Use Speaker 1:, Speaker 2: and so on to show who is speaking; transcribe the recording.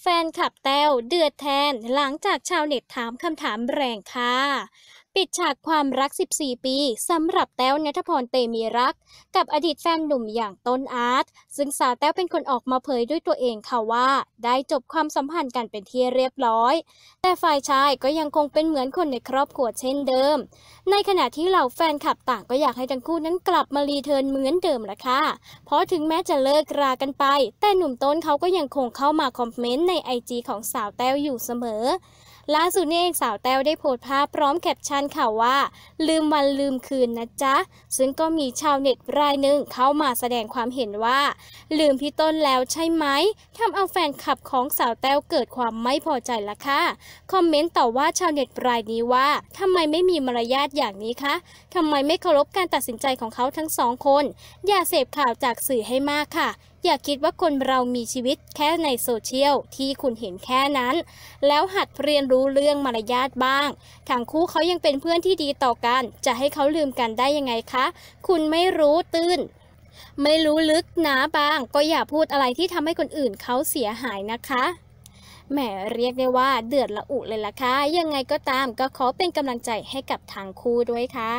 Speaker 1: แฟนขับแต้วเดือดแทนหลังจากชาวเน็ตถามคำถามแรงค่ะปิดฉากความรัก 14 ปีสำหรับแต้วนัทพรเตมีรักกับอดีตแฟนหนุ่มอย่างต้นอาร์ต ซึ่งสาวแต้วเป็นคนออกมาเผยด้วยตัวเองค่ะว่า ได้จบความสัมพันธ์กันเป็นที่เรียบร้อย แต่ฝ่ายชายก็ยังคงเป็นเหมือนคนในครอบครัวเช่นเดิม ในขณะที่เหล่าแฟนคลับต่างก็อยากให้ทั้งคู่นั้นกลับมารีเทิร์นเหมือนเดิมละค่ะ เพราะถึงแม้จะเลิกรา กันไป แต่หนุ่มต้นเขาก็ยังคงเข้ามาคอมเมนต์ในไอจีของสาวแต้วอยู่เสมอล่าสุดนี่เองสาวแต้วได้โพสต์ภาพพร้อมแคปชั่นข่าวว่า ลืมวันลืมคืนนะจ๊ะ ซึ่งก็มีชาวเน็ตรายหนึ่งเข้ามาแสดงความเห็นว่า ลืมพี่ต้นแล้วใช่ไหมทำเอาแฟนคลับของสาวแต้วเกิดความไม่พอใจละค่ะ คอมเมนต์ต่อว่าชาวเน็ตรายนี้ว่าทำไมไม่มีมารยาทอย่างนี้คะทำไมไม่เคารพการตัดสินใจของเขาทั้งสองคน อย่าเสพข่าวจากสื่อให้มากค่ะอย่าคิดว่าคนเรามีชีวิตแค่ในโซเชียลที่คุณเห็นแค่นั้น แล้วหัดเรียนรู้เรื่องมารยาทบ้าง ทางคู่เขายังเป็นเพื่อนที่ดีต่อกัน จะให้เขาลืมกันได้ยังไงคะ คุณไม่รู้ตื้น ไม่รู้ลึกหนาบ้าง ก็อย่าพูดอะไรที่ทำให้คนอื่นเขาเสียหายนะคะแหมเรียกได้ว่าเดือดละอุเลยล่ะคะ่ะยังไงก็ตามก็ขอเป็นกำลังใจให้กับทางคู่ด้วยค่ะ